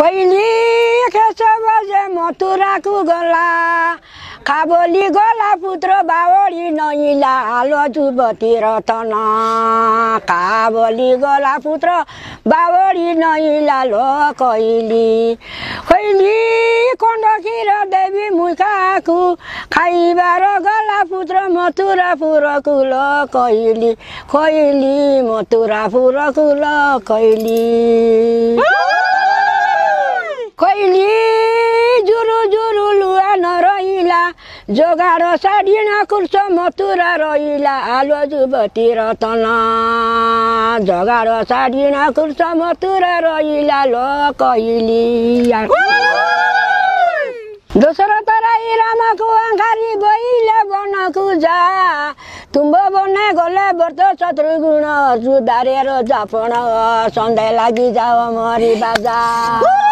कहिले छ बजे मथुराको गला खाबोली गोला पुत्र बाबरी नैला आलो जुबती रतन खाबोली गोला पुत्र बाबरी नैला लो कैली कैली कण्डकीर देवी मुखाकु खाइबार गला पुत्र मथुरा पुरकु ल कैली कैली मथुरा पुरकु ल कैली जोगाड साडी नकुर्छ मथुरा रहिला आलो जुबती रतन जोगाड साडी नकुर्छ मथुरा रहिला ल कहिलिया दोस्रो तराई रामको आँखारी गइला बनाएको जा तुम्बो बन्ने गोले बर्त शत्रुगुण सुधारेर जापन सन्ध्या लागि जाओ मरी बाजा